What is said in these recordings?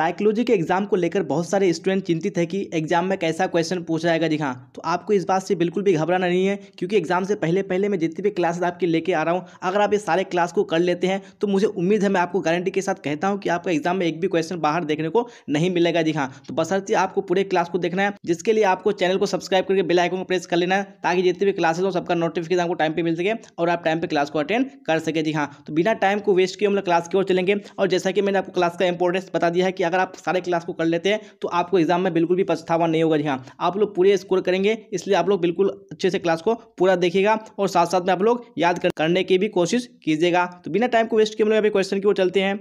psychology के exam को लेकर बहुत सारे स्टूडेंट चिंतित है कि एग्जाम में कैसा क्वेश्चन पूछा जाएगा जी हाँ तो आपको इस बात से बिल्कुल भी घबराना नहीं है क्योंकि एग्जाम से पहले पहले मैं जितनी भी क्लासेस आपके लेके आ रहा हूँ अगर आप ये सारे क्लास को कर लेते हैं तो मुझे उम्मीद है मैं आपको गारंटी के साथ कहता हूँ कि आपका एग्जाम में एक भी क्वेश्चन बाहर देखने को नहीं मिलेगा जी हाँ तो बसरती आपको पूरे क्लास को देखना है जिसके लिए आपको चैनल को सब्सक्राइब करके बिल आइकन को प्रेस कर लेना है ताकि जितनी भी क्लासेस हो सबका नोटिफिकेशन आपको टाइम पर मिल सके और आप टाइम पर क्लास को अटेंड कर सके जी हाँ तो बिना टाइम को वेस्ट किए हम लोग क्लास की ओर चलेंगे और जैसा कि मैंने आपको क्लास का इंपॉर्टेंस बता दिया है कि अगर आप सारे क्लास को कर लेते हैं तो आपको एग्जाम में बिल्कुल भी पछतावा नहीं होगा जी हाँ आप लोग पूरे स्कोर करेंगे इसलिए आप लोग बिल्कुल अच्छे से क्लास को पूरा देखिएगा और साथ साथ में आप लोग याद करने की भी कोशिश कीजिएगा तो बिना टाइम को वेस्ट किए हम लोग अभी क्वेश्चन की ओर चलते हैं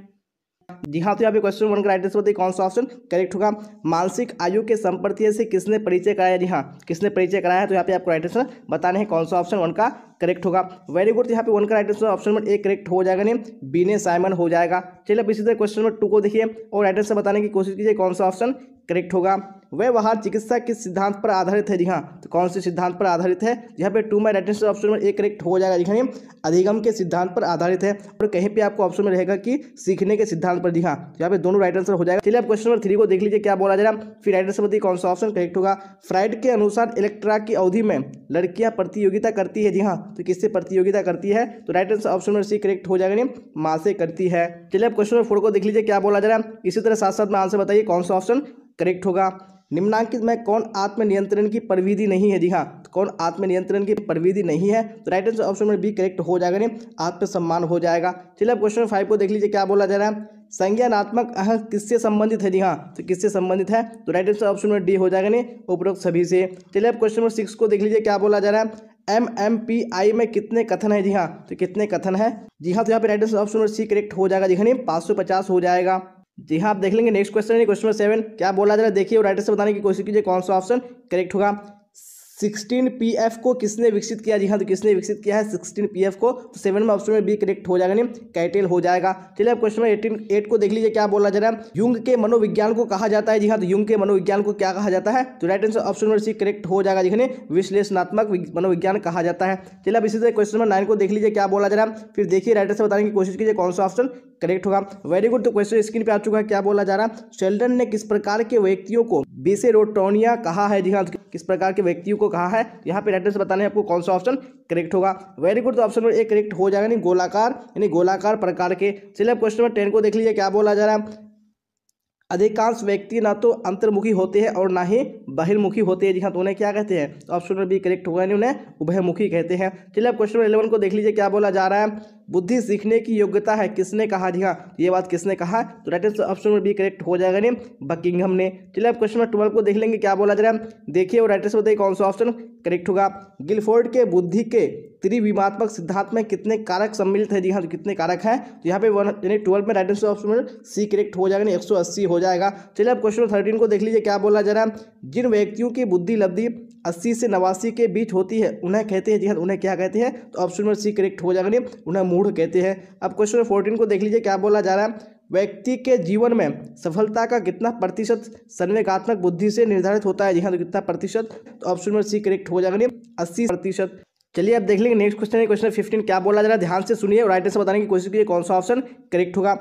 जी हाँ तो यहाँ पे क्वेश्चन वन का राइट आंसर कौन सा ऑप्शन करेक्ट होगा मानसिक आयु के संपर्ति से किसने परिचय कराया जी हाँ किसने परिचय कराया है तो यहाँ पे आपको राइट आंसर बताने हैं कौन सा ऑप्शन वन का करेक्ट होगा वेरी गुड तो यहाँ पे वन का right answer option number A correct हो जाएगा नहीं बी ने साइमन हो जाएगा चलिए अब इसी तरह क्वेश्चन नंबर टू को देखिए और राइट आंसर बताने की कोशिश कीजिए कौन सा ऑप्शन करेक्ट होगा व्यवहार चिकित्सा किस सिद्धांत पर आधारित है जी हाँ तो कौन से सिद्धांत पर आधारित है यहाँ पे टू में right option number A correct हो जाएगा जी हाँ अधिगम के सिद्धांत पर आधारित है और कहीं पे आपको ऑप्शन में रहेगा कि सीखने के सिद्धांत पर जी हाँ तो यहाँ पे दोनों राइट आंसर हो जाएगा चलिए आप क्वेश्चन नंबर थ्री को देख लीजिए क्या बोला जा रहा फिर राइट आंसर बताइए कौन सा ऑप्शन करेक्ट होगा फ्राइड के अनुसार इलेक्ट्रा की अवधि में लड़कियां प्रतियोगिता करती है जी हाँ तो किससे प्रतियोगिता करती है तो right answer option number C correct हो जाएगा नहीं माँ से करती है चलिए आप क्वेश्चन नंबर फोर को देख लीजिए क्या बोला जा रहा इसी तरह साथ साथ में आंसर बताइए कौन सा ऑप्शन करेक्ट होगा निम्नांकित में कौन आत्मनियंत्रण की परविधि नहीं है जी हाँ तो कौन आत्मनियंत्रण की परविधि नहीं है तो right answer option number B correct हो जाएगा नहीं आत्मसम्मान हो जाएगा चलिए अब क्वेश्चन फाइव को देख लीजिए क्या बोला जा रहा है संज्ञानात्मक अह किससे संबंधित है जी हाँ तो किससे संबंधित है तो right answer option number D हो जाएगा नहीं उपरोक्त सभी से चलिए अब क्वेश्चन नंबर सिक्स को देख लीजिए क्या बोला जा रहा है एम एम पी आई में कितने कथन है जी हाँ तो कितने कथन है जी हाँ तो यहाँ पे right answer option number C correct हो जाएगा जी हाँ नहीं पाँच सौ पचास हो जाएगा जी हाँ आप देख लेंगे नेक्स्ट क्वेश्चन है क्वेश्चन नंबर सेवन क्या बोला जा रहा है देखिए और राइटर से बताने की कोशिश कीजिए कौन सा ऑप्शन करेक्ट होगा सिक्सटीन पी एफ को किसने विकसित किया जी हाँ तो किसने विकसित किया है सिक्सटीन पी एफ को तो सेवन में ऑप्शन में बी करेक्ट हो जाएगा नहीं कैटेल हो जाएगा चलिए अब क्वेश्चन नंबर एटीन एट को देख लीजिए क्या बोला जा रहा है युग के मनोविज्ञान को कहा जाता है जी हाँ तो युग के मनोविज्ञान को क्या कहा जाता है तो right answer option number C correct हो जाएगा जिन्हें हाँ, विश्लेषणात्मक मनोविज्ञान कहा जाता है चलिए अब इसी तरह क्वेश्चन नंबर नाइन को देख लीजिए क्या बोला जा रहा है फिर देखिए राइट आंसर बताने की कोशिश कीजिए कौन सा ऑप्शन करेक्ट होगा वेरी गुड तो क्वेश्चन स्क्रीन पर आ चुका है क्या बोला जा रहा है शेल्डन ने किस प्रकार के व्यक्तियों को बेसेरोटोनिया कहा है जी हाँ तो किस प्रकार के व्यक्तियों को कहा है तो यहाँ पे राइटर से बताने आपको कौन सा ऑप्शन करेक्ट होगा वेरी गुड तो ऑप्शन नंबर ए करेक्ट हो जाएगा यानी गोलाकार यानी गोलाकार प्रकार के चलिए अब क्वेश्चन नंबर टेन को देख लीजिए क्या बोला जा रहा है अधिकांश व्यक्ति ना तो अंतर्मुखी होते हैं और ना ही बहिर्मुखी होते हैं जी हाँ तो उन्हें क्या कहते हैं तो ऑप्शन नंबर बी करेक्ट होगा यानी उन्हें उभयमुखी कहते हैं चलिए अब क्वेश्चन नंबर इलेवन को देख लीजिए क्या बोला जा रहा है बुद्धि सीखने की योग्यता है किसने कहा जी हाँ ये बात किसने कहा तो राइट आंसर ऑप्शन में बी करेक्ट हो जाएगा नहीं बकिंगम ने चलिए अब क्वेश्चन नंबर ट्वेल्व को देख लेंगे क्या बोला जरा देखिए और राइट आंसर बताइए कौन सा ऑप्शन करेक्ट होगा गिलफोर्ड के बुद्धि के त्रिविमात्मक सिद्धांत में कितने कारक सम्मिलित है जी हाँ तो कितने कारक हैं तो यहाँ पे वन यानी ट्वेल्व में right answer option C correct हो जाएगा एक सौ अस्सी हो जाएगा चलिए अब क्वेश्चन थर्टीन को देख लीजिए क्या बोला जरा जिन व्यक्तियों की बुद्धि लब्धि अस्सी से नवासी के बीच होती है उन्हें कहते हैं जी हाँ उन्हें क्या कहते हैं तो ऑप्शन नंबर सी करेक्ट हो जाएगा उन्हें मूढ़ कहते हैं अब क्वेश्चन नंबर फोर्टीन को देख लीजिए क्या बोला जा रहा है व्यक्ति के जीवन में सफलता का कितना प्रतिशत संवेगात्मक बुद्धि से निर्धारित होता है जी हाँ तो कितना प्रतिशत तो ऑप्शन नंबर सी करेक्ट हो जाएगा नहीं अस्सी प्रतिशत चलिए अब देख लेंगे नेक्स्ट क्वेश्चन है क्वेश्चन फिफ्टीन क्या बोला जा रहा है ध्यान से सुनिए और राइट आंसर बताने की कोशिश कीजिए कौन सा ऑप्शन करेक्ट होगा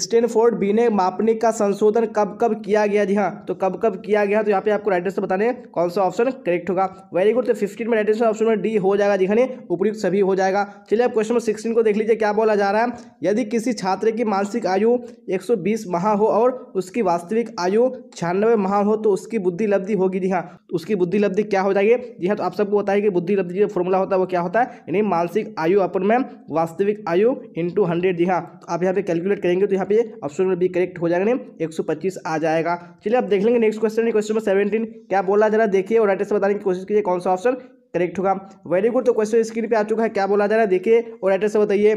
स्टेनफोर्ड बीने मापने का संशोधन कब कब किया गया जी हाँ तो कब कब किया गया तो यहाँ पे आपको राइट आंसर बताने कौन सा ऑप्शन करेक्ट होगा वेरी गुड तो फिफ्टीन में राइट आंसर ऑप्शन में डी हो जाएगा जी हाँ उपयुक्त सभी हो जाएगा चलिए अब क्वेश्चन नंबर सिक्सटीन को देख लीजिए क्या बोला जा रहा है यदि किसी छात्र की मानसिक आयु एक माह हो और उसकी वास्तविक आयु छियानवे माह हो तो उसकी बुद्धि लब्धि होगी जी हाँ तो उसकी बुद्धि लब्धि क्या हो जाएगी जी हाँ तो आप सबको बताइए कि बुद्धि लब्धि जो फॉर्मूला होता है वो क्या होता है यानी मानसिक आयु अपन में वास्तविक आयु इंटू हंड्रेड जी हाँ तो आप यहाँ पे कैलकुलेट करेंगे तो यहाँ पे ऑप्शन में बी करेक्ट हो जाएगा नहीं एक आ जाएगा चलिए आप देख लेंगे next question question number seventeen क्या बोला जरा देखिए और राइटर से बताने की कोशिश कीजिए कौन सा ऑप्शन करेक्ट होगा वेरी गुड तो क्वेश्चन स्क्रीन पर आ चुका है क्या बोला जा रहा है देखिए और राइटर से बताइए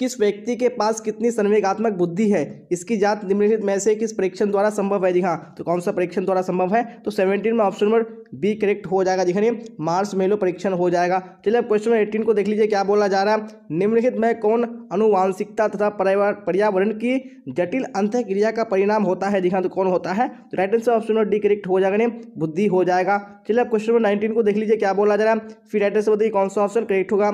किस व्यक्ति के पास कितनी संवेगात्मक बुद्धि है इसकी जांच निम्नलिखित में से किस परीक्षण द्वारा संभव है जी हाँ तो कौन सा परीक्षण द्वारा संभव है तो सेवनटीन में ऑप्शन नंबर बी करेक्ट हो जाएगा जिखने मार्स मेलो परीक्षण हो जाएगा चलिए अब क्वेश्चन एटीन को देख लीजिए क्या बोला जा रहा है निम्नलिखित में कौन अनुवांशिकता तथा पर्यावरण की जटिल अंत्यक्रिया का परिणाम होता है जी हाँ तो कौन होता है तो right answer option number D correct हो जाएगा बुद्धि हो जाएगा चलिए अब क्वेश्चन नंबर नाइनटीन को देख लीजिए क्या बोला जा रहा है फिर राइट आंसर बताइए कौन सा ऑप्शन करेक्ट होगा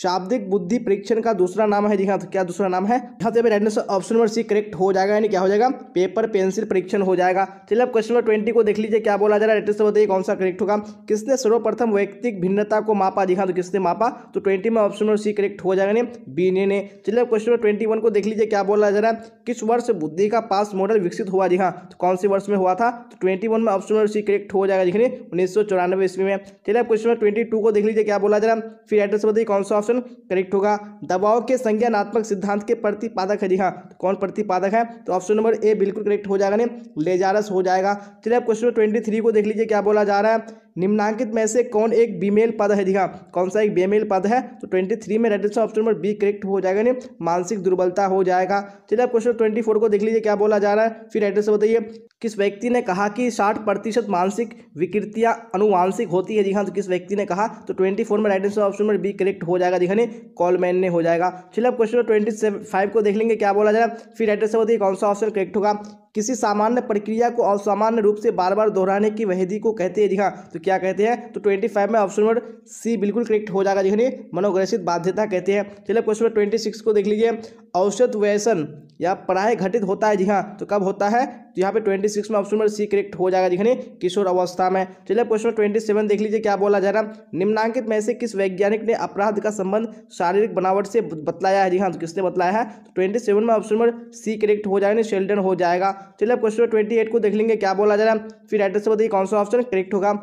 शाब्दिक बुद्धि परीक्षण का दूसरा नाम है जी हाँ, तो क्या दूसरा नाम है यहाँ पे right answer option number C correct हो जाएगा यानी क्या हो जाएगा पेपर पेंसिल परीक्षण हो जाएगा चलिए अब क्वेश्चन नंबर ट्वेंटी को देख लीजिए क्या बोला जा रहा है राइट आंसर बताइए कौन सा करेक्ट होगा किसने सर्वप्रथम व्यक्तिक भिन्नता को मापा दिखा हाँ, तो किसने मापा तो ट्वेंटी में ऑप्शन नंबर सी करेक्ट हो जाएगा बी ने ने चलिए अब क्वेश्चन नंबर ट्वेंटी को देख लीजिए क्या बोला जा रहा है किस वर्ष बुद्धि का पास मॉडल विकसित हुआ दिखा हाँ, तो कौन से वर्ष में हुआ था तो ट्वेंटी में ऑप्शन नंबर सी करेक्ट हो जाएगा दिखने उन्नीस सौ ईस्वी में चलिए अब क्वेश्चन नंबर ट्वेंटी को देख लीजिए क्या बोला जा रहा है फिर राइट आंसर बताइए कौन सा ऑप्शन करेक्ट होगा दबाव के संज्ञानात्मक सिद्धांत के प्रतिपादक है जी हाँ तो कौन प्रतिपादक है तो ऑप्शन नंबर ए बिल्कुल करेक्ट हो जाएगा नहीं लेजारस हो जाएगा चलिए आप क्वेश्चन ट्वेंटी थ्री को देख लीजिए क्या बोला जा रहा है निम्नांकित में से कौन एक बीमेल पद है दिखा कौन सा एक बीमेल पद है तो ट्वेंटी थ्री में right answer option number B correct हो जाएगा नहीं मानसिक दुर्बलता हो जाएगा चलिए आप क्वेश्चन ट्वेंटी फोर को देख लीजिए क्या बोला जा रहा है फिर राइट आंसर बताइए किस व्यक्ति ने कहा कि साठ प्रतिशत मानसिक विकृतियां अनुवांशिक होती है जी हाँ तो किस व्यक्ति ने कहा तो ट्वेंटी फोर में right answer option number B correct हो जाएगा दिखाने हाँ, कॉलमैन ने हो जाएगा चलिए अब क्वेश्चन ट्वेंटी फाइव को देख लेंगे क्या बोला जा रहा है फिर राइट आंसर बताइए कौन सा ऑप्शन करेक्ट होगा किसी सामान्य प्रक्रिया को असामान्य रूप से बार बार दोहराने की वहदी को कहते हैं जी हाँ तो क्या कहते हैं तो ट्वेंटी फाइव में ऑप्शन नंबर सी बिल्कुल करेक्ट हो जाएगा जिन्हें हाँ, मनोग्रसित बाध्यता कहते हैं चलिए क्वेश्चन नंबर ट्वेंटी सिक्स को देख लीजिए औसत व्यसन या पढ़ाई घटित होता है जी हाँ तो कब होता है तो यहाँ पे ट्वेंटी सिक्स में ऑप्शन नंबर सी करेक्ट हो जाएगा जिखने हाँ, किशोर अवस्था में चलिए क्वेश्चन ट्वेंटी सेवन देख लीजिए क्या बोला जा रहा है निम्नांकित में से किस वैज्ञानिक ने अपराध का संबंध शारीरिक बनावट से बतलाया है जी हाँ तो किसने बतलाया है तो ट्वेंटी सेवन में ऑप्शन नंबर सी करेक्ट हो जाएगा शेल्डन हो जाएगा चलिए क्वेश्चन ट्वेंटी एट को देख लेंगे क्या बोला जा रहा है फिर एड्रेस बताइए कौन सा ऑप्शन करेक्ट होगा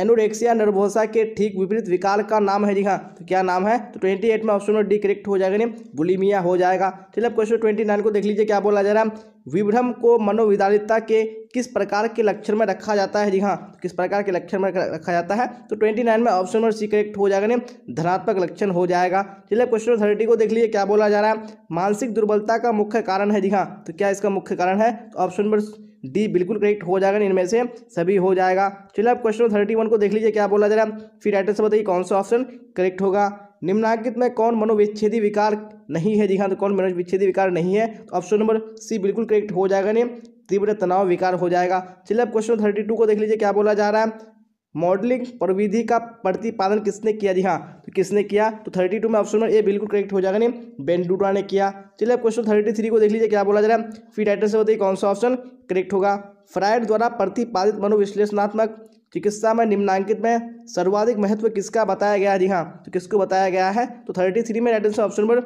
एनोरेक्सिया नर्वोसा के ठीक विपरीत विकार का नाम है जी हाँ तो क्या नाम है तो ट्वेंटी एट में ऑप्शन नंबर डी करेक्ट हो जाएगा नहीं बुलिमिया हो जाएगा चलिए अब क्वेश्चन ट्वेंटी नाइन को देख लीजिए क्या बोला जा रहा है विभ्रम को मनोविदारिता के किस प्रकार के लक्षण में रखा जाता है जी हाँ तो किस प्रकार के लक्षण में रखा जाता है तो ट्वेंटी नाइन में ऑप्शन नंबर सी करेक्ट हो जाएगा नहीं धनात्मक लक्षण हो जाएगा चलिए क्वेश्चन थर्टी को देख लीजिए क्या बोला जा रहा है मानसिक दुर्बलता का मुख्य कारण है जी हाँ तो क्या इसका मुख्य कारण है तो ऑप्शन नंबर डी बिल्कुल करेक्ट हो जाएगा इनमें से सभी हो जाएगा चलिए आप क्वेश्चन थर्टी वन को देख लीजिए क्या बोला जा रहा है फिर राइटर से बताइए कौन सा ऑप्शन करेक्ट होगा निम्नांकित में कौन मनोविच्छेदी विकार नहीं है जी हाँ तो कौन मनोविच्छेदी विकार नहीं है तो ऑप्शन नंबर सी बिल्कुल करेक्ट हो जाएगा नहीं तीव्र तनाव विकार हो जाएगा चलिए अब क्वेश्चन थर्टी टू को देख लीजिए क्या बोला जा रहा है मॉडलिंग प्रविधि का प्रतिपादन किसने किया जी हाँ तो किसने किया तो थर्टी टू में ऑप्शन नंबर ए बिल्कुल करेक्ट हो जाएगा नहीं बेंडूटा ने किया चलिए अब क्वेश्चन थर्टी थ्री को देख लीजिए क्या बोला जा रहा है फिर राइटर से बताइए कौन सा ऑप्शन करेक्ट होगा फ्राइड द्वारा प्रतिपादित मनोविश्लेषणात्मक चिकित्सा में निम्नांकित में सर्वाधिक महत्व किसका बताया गया जी हाँ तो किसको बताया गया है तो थर्टी थ्री में right answer option number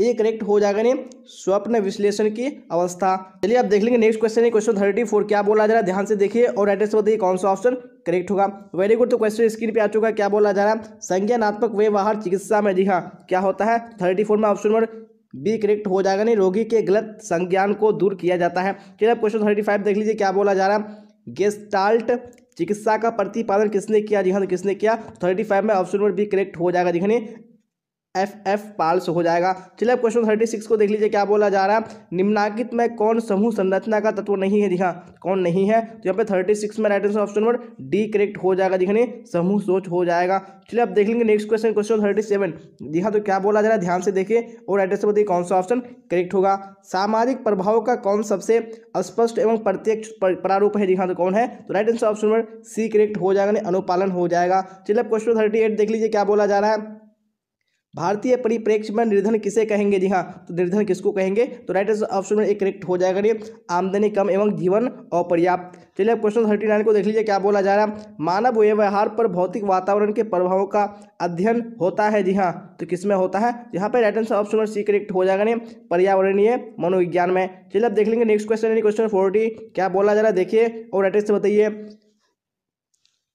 A correct हो जाएगा नहीं स्वप्न विश्लेषण की अवस्था चलिए आप देख लेंगे नेक्स्ट क्वेश्चन है क्वेश्चन थर्टी फोर क्या बोला जा रहा है ध्यान से देखिए और राइट आंसर बताइए कौन सा ऑप्शन करेक्ट होगा वेरी गुड तो क्वेश्चन स्क्रीन पे आ चुका है क्या बोला जा रहा है संज्ञानात्मक व्यवहार चिकित्सा में जी हाँ क्या होता है थर्टी फोर में ऑप्शन नंबर बी करेक्ट हो जाएगा नहीं रोगी के गलत संज्ञान को दूर किया जाता है चलिए आप क्वेश्चन थर्टी फाइव देख लीजिए क्या बोला जा रहा है गेस्टाल्ट चिकित्सा का प्रतिपादन किसने किया जी हाँ तो किसने किया थर्टी फाइव में ऑप्शन नंबर बी करेक्ट हो जाएगा जी हाँ, एफ एफ पाल्स हो जाएगा चलिए अब क्वेश्चन थर्टी सिक्स को देख लीजिए क्या बोला जा रहा है निम्नाकित में कौन समूह संरचना का तत्व नहीं है दिखा हाँ, कौन नहीं है तो यहाँ पे थर्टी सिक्स में right answer option number D correct हो जाएगा दिखने समूह सोच हो जाएगा चलिए अब देख लेंगे next question question thirty seven दिखा तो क्या बोला जा रहा है ध्यान से देखिए और राइट आंसर बताइए कौन सा ऑप्शन करेक्ट होगा सामाजिक प्रभाव का कौन सबसे स्पष्ट एवं प्रत्यक्ष प्रारूप है दिखा हाँ, तो कौन है तो right answer option number C correct हो जाएगा अनुपालन हो जाएगा चलिए अब क्वेश्चन थर्टी एट देख लीजिए क्या बोला जा रहा है भारतीय परिप्रेक्ष्य में निर्धन किसे कहेंगे जी हाँ तो निर्धन किसको कहेंगे तो राइट आंसर ऑप्शन में एक करेक्ट हो जाएगा ये आमदनी कम एवं जीवन अपर्याप्त चलिए अब क्वेश्चन थर्टी नाइन को देख लीजिए क्या बोला जा रहा है मानव व्यवहार पर भौतिक वातावरण के प्रभावों का अध्ययन होता है जी हाँ तो किस में होता है यहाँ पर right answer option C correct हो जाएगा ये पर्यावरणीय मनोविज्ञान में चलिए अब देख लेंगे नेक्स्ट क्वेश्चन क्वेश्चन फोर्टी क्या बोला जा रहा है देखिए और राइट आंसर बताइए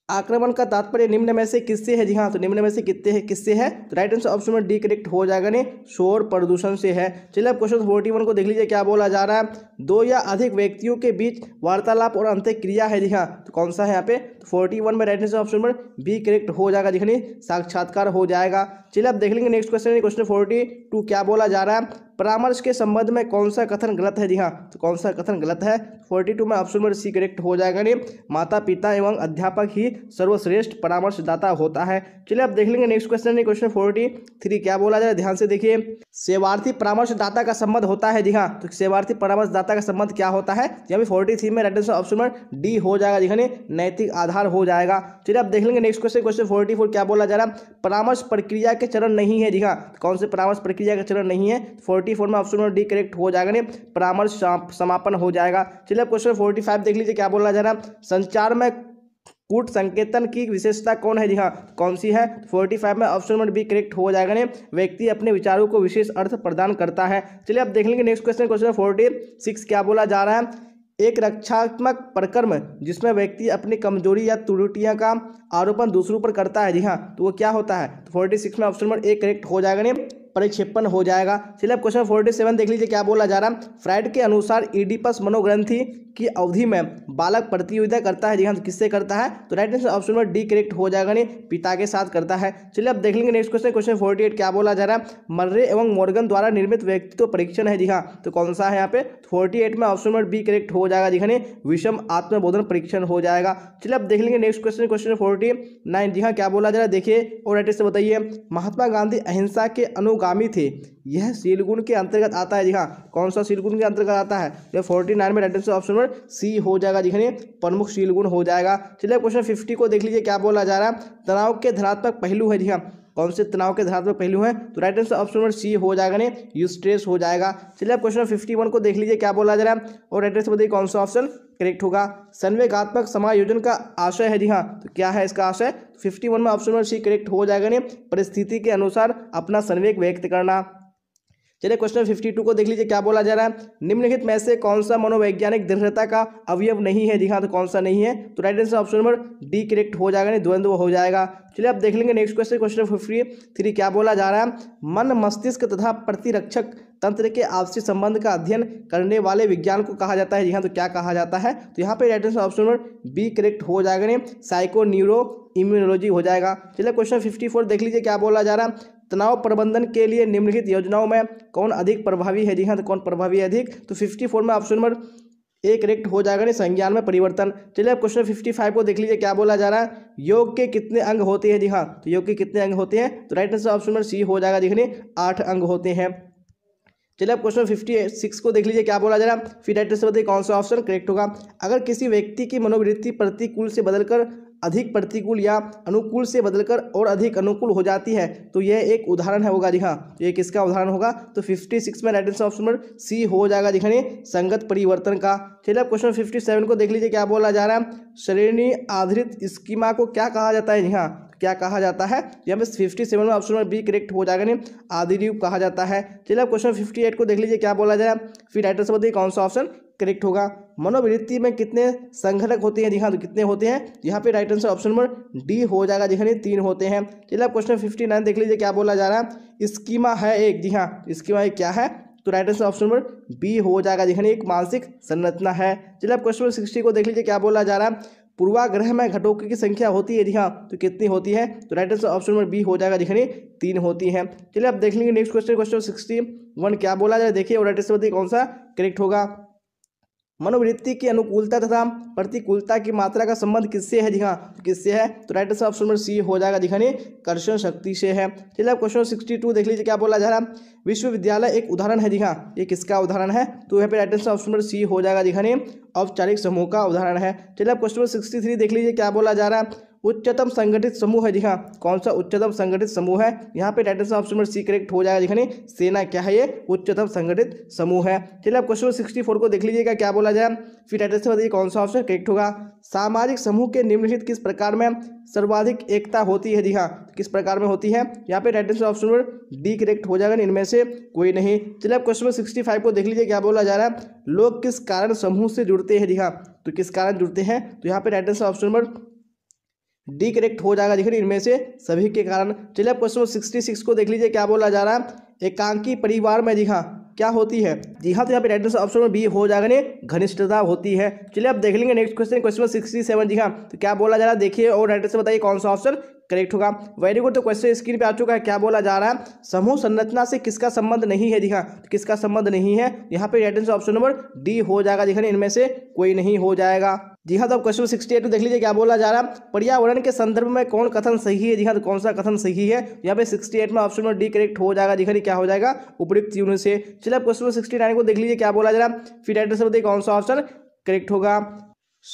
आक्रमण का तात्पर्य निम्न में से किससे है जी हाँ तो निम्न में से कितने है किससे है तो राइट आंसर ऑप्शन में डी करेक्ट हो जाएगा नहीं शोर प्रदूषण से है चलिए अब क्वेश्चन फोर्टी वन को देख लीजिए क्या बोला जा रहा है दो या अधिक व्यक्तियों के बीच वार्तालाप और क्रिया है दिखा हाँ, तो कौन सा है यहाँ पे तो फोर्टी वन में right answer option number B correct हो जाएगा दिखने हाँ, साक्षात्कार हो जाएगा चलिए अब देख लेंगे next question question forty two क्या बोला जा रहा है परामर्श के संबंध में कौन सा कथन गलत है जी हाँ तो कौन सा कथन गलत है फोर्टी टू में ऑप्शन नंबर सी करेक्ट हो जाएगा नहीं माता पिता एवं अध्यापक ही सर्वश्रेष्ठ परामर्शदाता होता है चलिए अब देख लेंगे next question question forty three क्या बोला जाए ध्यान से देखिए सेवार्थी परामर्शदाता का संबंध होता है जी हाँ तो सेवार्थी परामर्शदाता मतदाता का संबंध क्या होता है यहाँ पे फोर्टी थ्री में right answer option number D हो जाएगा जिन्हें नैतिक आधार हो जाएगा चलिए आप देख लेंगे next question question forty four क्या बोला जा रहा है परामर्श प्रक्रिया के चरण नहीं है जी हाँ कौन से परामर्श प्रक्रिया का चरण नहीं है फोर्टी फोर में ऑप्शन नंबर डी करेक्ट हो जाएगा परामर्श समापन हो जाएगा चलिए आप क्वेश्चन फोर्टी फाइव देख लीजिए क्या बोला जा रहा है संचार में कूट संकेतन की विशेषता कौन है जी हाँ कौन सी है 45 में ऑप्शन नंबर बी करेक्ट हो जाएगा ने व्यक्ति अपने विचारों को विशेष अर्थ प्रदान करता है चलिए अब देख लेंगे next question question forty six क्या बोला जा रहा है एक रक्षात्मक प्रकर्म जिसमें व्यक्ति अपनी कमजोरी या त्रुटियां का आरोपण दूसरों पर करता है जी हाँ तो वो क्या होता है तो फोर्टी सिक्स में ऑप्शन नंबर ए करेक्ट हो जाएगा नहीं परिक्षेपण हो जाएगा सिलेब क्वेश्चन फोर्टी सेवन देख लीजिए क्या बोला जा रहा है फ्राइड के अनुसार ईडीपस मनोग्रंथि की अवधि में बालक प्रतियोगिता करता है जी हाँ तो किससे करता है तो right answer option number D correct हो जाएगा नहीं पिता के साथ करता है चलिए अब देख लेंगे next question question forty eight क्या बोला जा रहा है मर्रे एवं मोर्गन द्वारा निर्मित व्यक्तित्व परीक्षण है जी हाँ तो कौन सा है यहाँ पे फोर्टी एट में ऑप्शन नंबर बी करेक्ट हो जाएगा जी हाँ विषम आत्मबोधन परीक्षण हो जाएगा चलिए अब देख लेंगे next question question forty nine जी हाँ क्या बोला जा रहा है देखिए और राइट आंसर बताइए महात्मा गांधी अहिंसा के अनुगामी अनुगामी थे यह शीलगुण के अंतर्गत आता है जी हाँ कौन सा शीलगुण के अंतर्गत आता है जो फोर्टी नाइन में राइट ऑप्शन नंबर सी हो जाएगा जी हाँ प्रमुख शीलगुण हो जाएगा चलिए क्वेश्चन फिफ्टी को देख लीजिए क्या बोला जा रहा है तनाव के धनात्मक पहलू है जी हाँ कौन से तनाव के धनात्मक पहलू हैं तो right answer option number C हो जाएगा नहीं यू स्ट्रेस हो जाएगा चलिए आप क्वेश्चन फिफ्टी वन को देख लीजिए क्या बोला जा रहा है और राइट आंसर बताइए कौन सा ऑप्शन करेक्ट होगा संवेगात्मक समायोजन का आशय है जी हाँ तो क्या है इसका आशय फिफ्टी वन में ऑप्शन नंबर सी करेक्ट हो जाएगा नहीं परिस्थिति के अनुसार अपना संवेग व्यक्त करना चलिए क्वेश्चन फिफ्टी टू को देख लीजिए क्या बोला जा रहा है निम्नलिखित में से कौन सा मनोवैज्ञानिक दृढ़ता का अवयव नहीं है जी हाँ तो कौन सा नहीं है तो right answer option number D correct हो जाएगा नहीं द्वंद्व हो जाएगा चलिए आप देख लेंगे next question question fifty three क्या बोला जा रहा है मन मस्तिष्क तथा प्रतिरक्षक तंत्र के आपसी संबंध का अध्ययन करने वाले विज्ञान को कहा जाता है जी हाँ तो क्या कहा जाता है तो यहाँ पे right answer option number B correct हो जाएगा नहीं साइको न्यूरो इम्यूनोलॉजी हो जाएगा चलिए क्वेश्चन फिफ्टी फोर देख लीजिए क्या बोला जा रहा है तनाव प्रबंधन के लिए निम्नलिखित योजनाओं में कौन अधिक प्रभावी है जी हाँ तो कौन प्रभावी है अधिक तो फिफ्टी फोर में ऑप्शन नंबर ए करेक्ट हो जाएगा नहीं संज्ञान में परिवर्तन चलिए अब क्वेश्चन फिफ्टी फाइव को देख लीजिए क्या बोला जा रहा है योग के कितने अंग होते हैं जी हाँ तो योग के कितने अंग होते हैं तो right answer option number C हो जाएगा देखने आठ अंग होते हैं चलिए अब क्वेश्चन फिफ्टी सिक्स को देख लीजिए क्या बोला जा रहा है फिर राइट आंसर बताइए कौन सा ऑप्शन करेक्ट होगा अगर किसी व्यक्ति की मनोवृत्ति प्रतिकूल से बदलकर अधिक प्रतिकूल या अनुकूल से बदलकर और अधिक अनुकूल हो जाती है तो यह एक उदाहरण है होगा जी हाँ तो ये किसका उदाहरण होगा तो फिफ्टी सिक्स में right answer option number C हो जाएगा दिखाने संगत परिवर्तन का चलिए अब क्वेश्चन फिफ्टी सेवन को देख लीजिए क्या बोला जा रहा है श्रेणी आधारित स्कीमा को क्या कहा जाता है जी हाँ क्या कहा जाता है यहाँ पे फिफ्टी सेवन में ऑप्शन नंबर बी करेक्ट हो जाएगा नहीं आदिरूप कहा जाता है चलिए अब क्वेश्चन फिफ्टी एट को देख लीजिए क्या बोला जाए फिर राइटर से बताइए कौन सा ऑप्शन करेक्ट होगा मनोवृत्ति में कितने संघटक होते हैं जी हाँ तो कितने होते हैं यहाँ पे right answer option number D हो जाएगा जी हाँ तीन होते हैं चलिए आप क्वेश्चन फिफ्टी नाइन देख लीजिए क्या बोला जा रहा है स्कीमा है एक जी हाँ स्कीमा एक क्या है तो right answer option number B हो जाएगा जी हाँ, एक मानसिक संरचना है चलिए आप क्वेश्चन नंबर सिक्सटी को देख लीजिए क्या बोला जा रहा है पूर्वाग्रह में घटोक की संख्या होती है जी हाँ तो कितनी होती है तो right answer option number B हो जाएगा जी हाँ, तीन होती है चलिए आप देख लेंगे next question question sixty one क्या बोला जाए देखिए और राइट आंसर बताइए कौन सा करेक्ट होगा मनोवृत्ति की अनुकूलता तथा प्रतिकूलता की मात्रा का संबंध किससे है जी हाँ किससे है तो right answer option number C हो जाएगा दिखाने हाँ, कर्षण शक्ति से है चलिए आप क्वेश्चन सिक्सटी टू देख लीजिए क्या बोला जा रहा है विश्वविद्यालय एक उदाहरण है जी हाँ ये किसका उदाहरण है तो यहाँ पे right answer option number C हो जाएगा दिखाने हाँ, औपचारिक समूह का उदाहरण है चलिए आप क्वेश्चन नंबर सिक्सटी थ्री देख लीजिए क्या बोला जा रहा है उच्चतम संगठित समूह है जी हाँ कौन सा उच्चतम संगठित समूह है यहाँ पे right answer option number C correct हो जाएगा जी सेना क्या है ये उच्चतम संगठित समूह है चलिए आप क्वेश्चन सिक्सटी फोर को देख लीजिएगा क्या बोला जाए फिर राइट आंसर बताइए कौन सा ऑप्शन करेक्ट होगा सामाजिक समूह के निम्नलिखित किस प्रकार में सर्वाधिक एकता होती है जी हाँ किस प्रकार में होती है यहाँ पे right answer option number D correct हो जाएगा इनमें से कोई नहीं चलिए आप क्वेश्चन सिक्सटी फाइव को देख लीजिए क्या बोला जा रहा है लोग किस कारण समूह से जुड़ते हैं जी हाँ तो किस कारण जुड़ते हैं तो यहाँ पे right answer option number D correct हो जाएगा देखिए इनमें से सभी के कारण चलिए आप क्वेश्चन सिक्सटी सिक्स को देख लीजिए क्या बोला जा रहा है एकांकी परिवार में जी हाँ क्या होती है जी हाँ तो यहाँ पे राइट आंसर ऑप्शन बी हो जाएगा ने घनिष्ठता होती है चलिए आप देख लेंगे next question question sixty seven जी हाँ तो क्या बोला जा रहा है देखिए और राइट आंसर बताइए कौन सा ऑप्शन करेक्ट होगा वेरी गुड तो क्वेश्चन स्क्रीन पे आ चुका है क्या बोला जा रहा है समूह संरचना से किसका संबंध नहीं है दिखा हाँ, तो किसका संबंध नहीं है यहाँ पे right answer option number D हो जाएगा दिखाने इनमें से कोई नहीं हो जाएगा जी हाँ तो अब क्वेश्चन सिक्सटी एट देख लीजिए क्या बोला जा रहा है पर्यावरण के संदर्भ में कौन कथन सही है जी हाँ तो कौन सा कथन सही है यहाँ पे सिक्सटी एट में ऑप्शन नंबर डी करेक्ट हो जाएगा जी हाँ क्या हो जाएगा उपयुक्त यून से चलिए अब क्वेश्चन सिक्सटी नाइन को देख लीजिए क्या बोला जा रहा है फिर एड्रेस बताइए कौन सा ऑप्शन करेक्ट होगा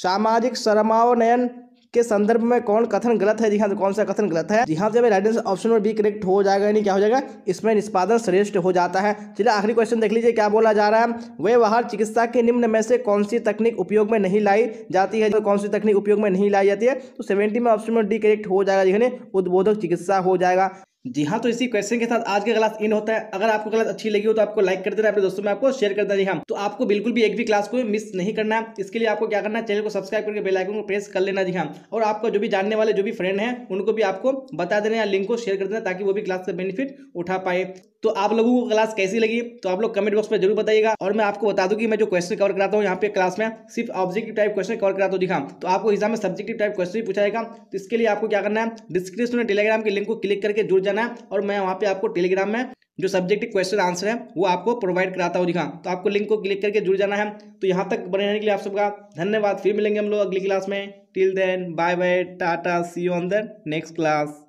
सामाजिक सरमावनयन के संदर्भ में कौन कथन गलत है जी हाँ तो कौन सा कथन गलत है जी हाँ जब right answer option number B correct हो जाएगा यानी क्या हो जाएगा इसमें निष्पादन श्रेष्ठ हो जाता है चलिए आखिरी क्वेश्चन देख लीजिए क्या बोला जा रहा है वे व्यवहार चिकित्सा के निम्न में से कौन सी तकनीक उपयोग में नहीं लाई जाती है तो कौन सी तकनीक उपयोग में नहीं लाई जाती है तो सेवेंटी में ऑप्शन में डी करेक्ट हो जाएगा जी उद्बोधक चिकित्सा हो जाएगा जी हाँ तो इसी क्वेश्चन के साथ आज का क्लास इन होता है अगर आपको क्लास अच्छी लगी हो तो आपको लाइक कर देना अपने दोस्तों में आपको शेयर कर देना जी हाँ तो आपको बिल्कुल भी एक भी क्लास को मिस नहीं करना है इसके लिए आपको क्या करना है चैनल को सब्सक्राइब करके बेल आइकन को प्रेस कर लेना जी हाँ और आपका जो भी जानने वाले जो भी फ्रेंड है उनको भी आपको बता देना या लिंक को शेयर कर देना ताकि वो भी क्लास का बेनिफिट उठा पाए तो आप लोगों को क्लास कैसी लगी तो आप लोग कमेंट बॉक्स में जरूर बताइएगा और मैं आपको बता दूं कि मैं जो क्वेश्चन कवर कराता हूँ यहाँ पे क्लास में सिर्फ ऑब्जेक्टिव टाइप क्वेश्चन कवर कराता हूं दिखा तो आपको एग्जाम में सब्जेक्टिव टाइप क्वेश्चन भी पूछा जाएगा तो इसके लिए आपको क्या करना है डिस्क्रिप्शन में टेलीग्राम के लिंक को क्लिक करके जुड़ जाना है और मैं वहाँ पे आपको टेलीग्राम में जो सब्जेक्टिव क्वेश्चन आंसर है वो आपको प्रोवाइड कराता हूँ दिखा तो आपको लिंक को क्लिक करके जुड़ जाना है तो यहाँ तक बने रहने के लिए आप सबका धन्यवाद फिर मिलेंगे हम लोग अगली क्लास में till then bye bye tata see on the next class